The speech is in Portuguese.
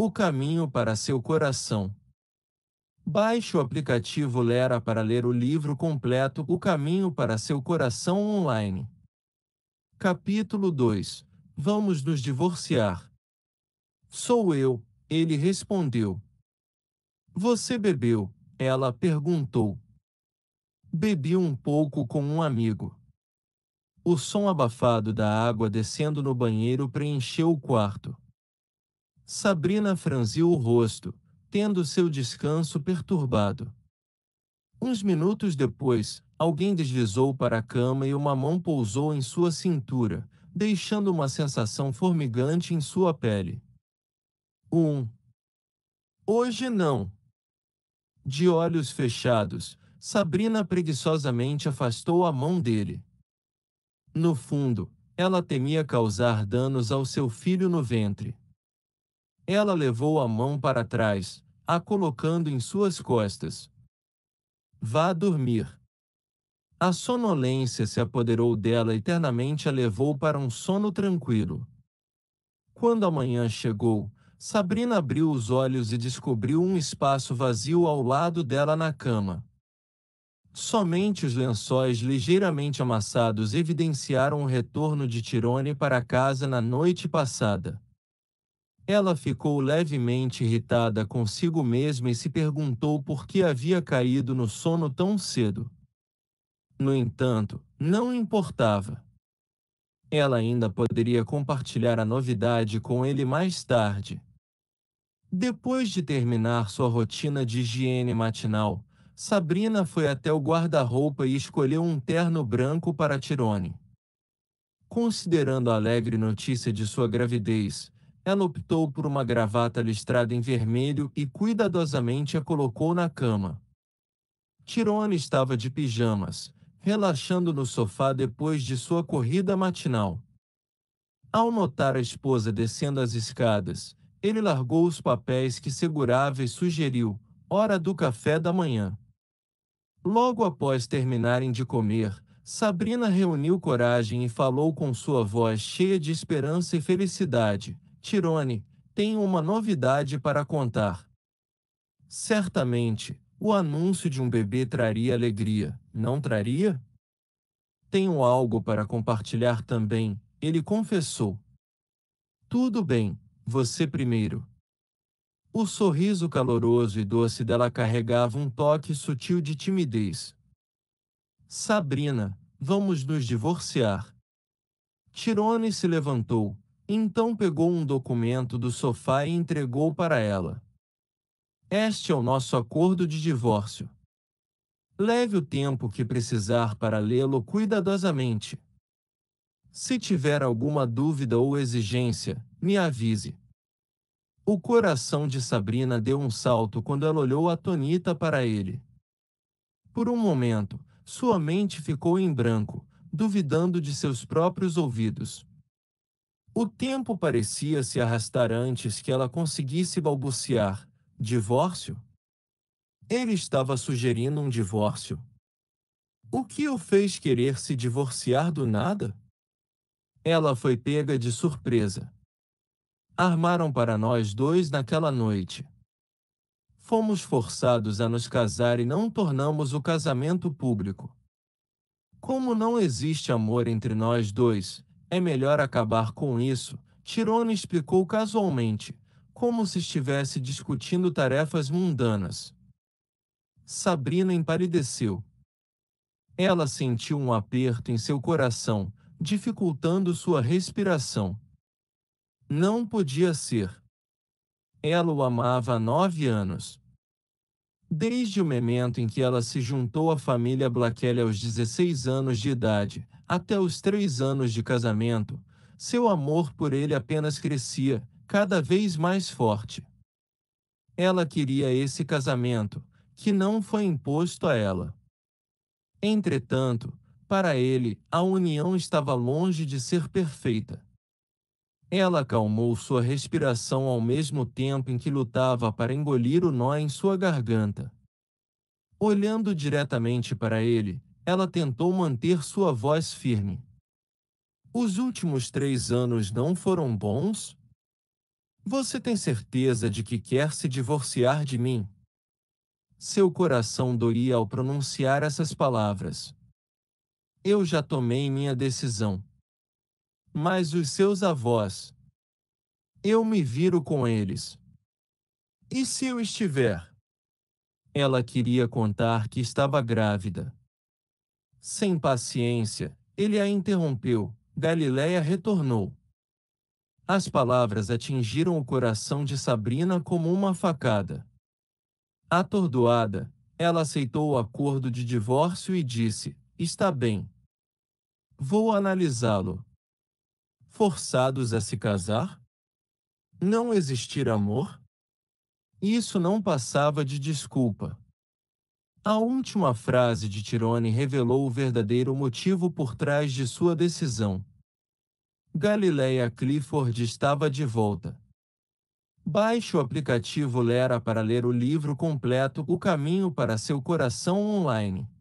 o caminho para seu coração. Baixe o aplicativo Lera para ler o livro completo O Caminho para Seu Coração Online. Capítulo 2 Vamos nos divorciar. Sou eu, ele respondeu. Você bebeu? Ela perguntou. Bebi um pouco com um amigo. O som abafado da água descendo no banheiro preencheu o quarto. Sabrina franziu o rosto, tendo seu descanso perturbado. Uns minutos depois, alguém deslizou para a cama e uma mão pousou em sua cintura, deixando uma sensação formigante em sua pele. Um. Hoje não. De olhos fechados, Sabrina preguiçosamente afastou a mão dele. No fundo, ela temia causar danos ao seu filho no ventre. Ela levou a mão para trás, a colocando em suas costas. Vá dormir. A sonolência se apoderou dela eternamente a levou para um sono tranquilo. Quando a manhã chegou, Sabrina abriu os olhos e descobriu um espaço vazio ao lado dela na cama. Somente os lençóis ligeiramente amassados evidenciaram o retorno de Tirone para casa na noite passada. Ela ficou levemente irritada consigo mesma e se perguntou por que havia caído no sono tão cedo. No entanto, não importava. Ela ainda poderia compartilhar a novidade com ele mais tarde. Depois de terminar sua rotina de higiene matinal, Sabrina foi até o guarda-roupa e escolheu um terno branco para Tirone. Considerando a alegre notícia de sua gravidez, ela optou por uma gravata listrada em vermelho e cuidadosamente a colocou na cama. Tirone estava de pijamas, relaxando no sofá depois de sua corrida matinal. Ao notar a esposa descendo as escadas, ele largou os papéis que segurava e sugeriu: hora do café da manhã. Logo após terminarem de comer, Sabrina reuniu coragem e falou com sua voz cheia de esperança e felicidade: Tirone, tenho uma novidade para contar. Certamente, o anúncio de um bebê traria alegria, não traria? Tenho algo para compartilhar também, ele confessou. Tudo bem, você primeiro. O sorriso caloroso e doce dela carregava um toque sutil de timidez. Sabrina, vamos nos divorciar. Tirone se levantou, então pegou um documento do sofá e entregou para ela. Este é o nosso acordo de divórcio. Leve o tempo que precisar para lê-lo cuidadosamente. Se tiver alguma dúvida ou exigência, me avise. O coração de Sabrina deu um salto quando ela olhou atonita para ele. Por um momento, sua mente ficou em branco, duvidando de seus próprios ouvidos. O tempo parecia se arrastar antes que ela conseguisse balbuciar: divórcio? Ele estava sugerindo um divórcio. O que o fez querer se divorciar do nada? Ela foi pega de surpresa. Armaram para nós dois naquela noite. Fomos forçados a nos casar e não tornamos o casamento público. Como não existe amor entre nós dois, é melhor acabar com isso, Tirone explicou casualmente, como se estivesse discutindo tarefas mundanas. Sabrina empalideceu. Ela sentiu um aperto em seu coração, dificultando sua respiração. Não podia ser. Ela o amava há nove anos. Desde o momento em que ela se juntou à família Blakelli aos 16 anos de idade, até os três anos de casamento, seu amor por ele apenas crescia, cada vez mais forte. Ela queria esse casamento, que não foi imposto a ela. Entretanto, para ele, a união estava longe de ser perfeita. Ela acalmou sua respiração ao mesmo tempo em que lutava para engolir o nó em sua garganta. Olhando diretamente para ele, ela tentou manter sua voz firme. Os últimos três anos não foram bons? Você tem certeza de que quer se divorciar de mim? Seu coração doía ao pronunciar essas palavras. Eu já tomei minha decisão mas os seus avós. Eu me viro com eles. E se eu estiver? Ela queria contar que estava grávida. Sem paciência, ele a interrompeu. Galileia retornou. As palavras atingiram o coração de Sabrina como uma facada. Atordoada, ela aceitou o acordo de divórcio e disse: Está bem. Vou analisá-lo forçados a se casar, não existir amor, isso não passava de desculpa. A última frase de Tirone revelou o verdadeiro motivo por trás de sua decisão. Galileia Clifford estava de volta. Baixe o aplicativo Lera para ler o livro completo O Caminho para Seu Coração Online.